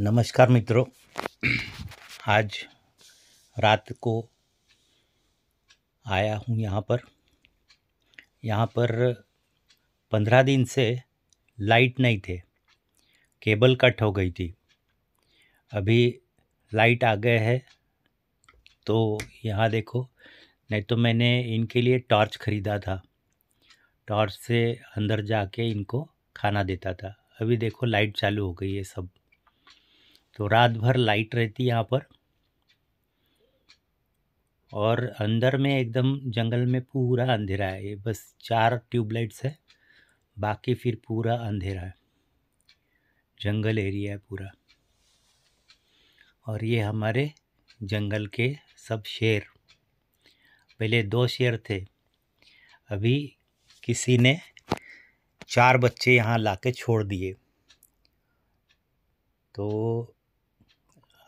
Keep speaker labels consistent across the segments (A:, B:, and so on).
A: नमस्कार मित्रों आज रात को आया हूँ यहाँ पर यहाँ पर पंद्रह दिन से लाइट नहीं थे केबल कट हो गई थी अभी लाइट आ गए है तो यहाँ देखो नहीं तो मैंने इनके लिए टॉर्च ख़रीदा था टॉर्च से अंदर जाके इनको खाना देता था अभी देखो लाइट चालू हो गई है सब तो रात भर लाइट रहती है यहाँ पर और अंदर में एकदम जंगल में पूरा अंधेरा है ये बस चार ट्यूबलाइट्स है बाकी फिर पूरा अंधेरा है जंगल एरिया है पूरा और ये हमारे जंगल के सब शेर पहले दो शेर थे अभी किसी ने चार बच्चे यहाँ ला के छोड़ दिए तो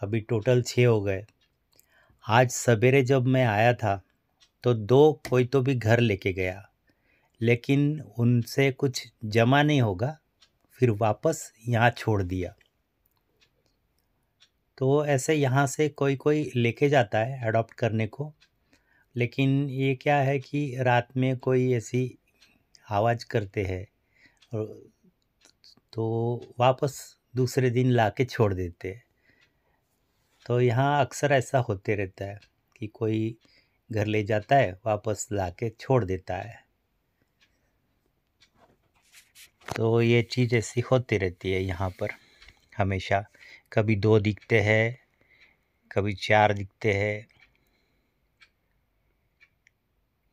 A: अभी टोटल छः हो गए आज सवेरे जब मैं आया था तो दो कोई तो भी घर लेके गया लेकिन उनसे कुछ जमा नहीं होगा फिर वापस यहाँ छोड़ दिया तो ऐसे यहाँ से कोई कोई लेके जाता है अडॉप्ट करने को लेकिन ये क्या है कि रात में कोई ऐसी आवाज़ करते हैं और तो वापस दूसरे दिन ला के छोड़ देते हैं तो यहाँ अक्सर ऐसा होते रहता है कि कोई घर ले जाता है वापस ला के छोड़ देता है तो ये चीज़ ऐसी होती रहती है यहाँ पर हमेशा कभी दो दिखते हैं कभी चार दिखते हैं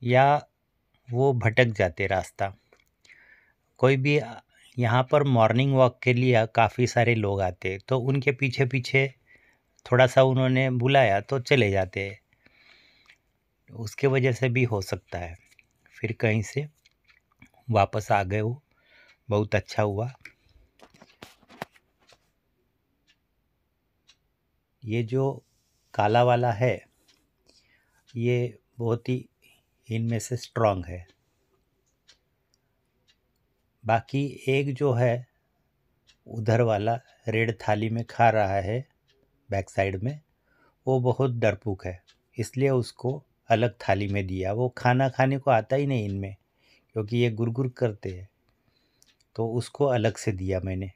A: या वो भटक जाते रास्ता कोई भी यहाँ पर मॉर्निंग वॉक के लिए काफ़ी सारे लोग आते तो उनके पीछे पीछे थोड़ा सा उन्होंने बुलाया तो चले जाते हैं उसके वजह से भी हो सकता है फिर कहीं से वापस आ गए वो बहुत अच्छा हुआ ये जो काला वाला है ये बहुत ही इनमें से स्ट्रांग है बाकी एक जो है उधर वाला रेड थाली में खा रहा है बैक साइड में वो बहुत डरपूक है इसलिए उसको अलग थाली में दिया वो खाना खाने को आता ही नहीं इनमें क्योंकि ये गुर गुर करते हैं तो उसको अलग से दिया मैंने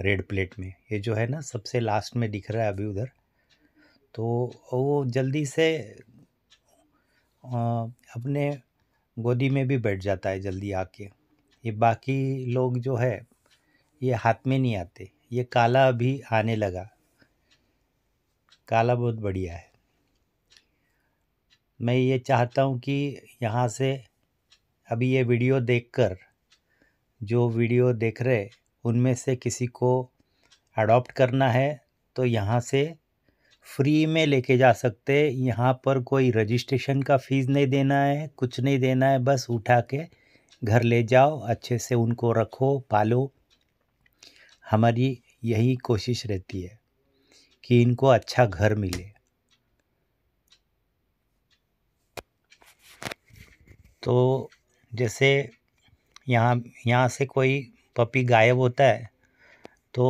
A: रेड प्लेट में ये जो है ना सबसे लास्ट में दिख रहा है अभी उधर तो वो जल्दी से अपने गोदी में भी बैठ जाता है जल्दी आके ये बाकी लोग जो है ये हाथ में नहीं आते ये काला अभी आने लगा काला बहुत बढ़िया है मैं ये चाहता हूँ कि यहाँ से अभी ये वीडियो देखकर जो वीडियो देख रहे उनमें से किसी को अडॉप्ट करना है तो यहाँ से फ्री में लेके जा सकते यहाँ पर कोई रजिस्ट्रेशन का फ़ीस नहीं देना है कुछ नहीं देना है बस उठा के घर ले जाओ अच्छे से उनको रखो पालो हमारी यही कोशिश रहती है कि इनको अच्छा घर मिले तो जैसे यहाँ यहाँ से कोई पपी गायब होता है तो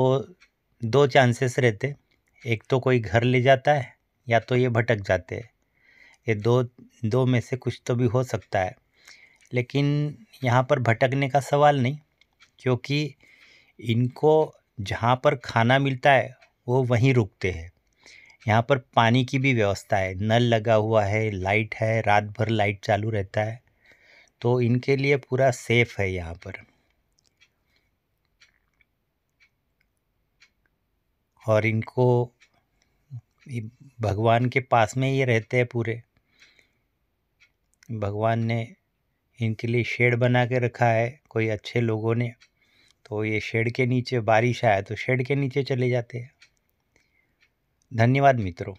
A: दो चांसेस रहते एक तो कोई घर ले जाता है या तो ये भटक जाते हैं ये दो दो में से कुछ तो भी हो सकता है लेकिन यहाँ पर भटकने का सवाल नहीं क्योंकि इनको जहाँ पर खाना मिलता है वो वहीं रुकते हैं यहाँ पर पानी की भी व्यवस्था है नल लगा हुआ है लाइट है रात भर लाइट चालू रहता है तो इनके लिए पूरा सेफ है यहाँ पर और इनको भगवान के पास में ये रहते हैं पूरे भगवान ने इनके लिए शेड बना के रखा है कोई अच्छे लोगों ने तो ये शेड के नीचे बारिश आया तो शेड के नीचे चले जाते हैं ધન્યવાદ મિત્રો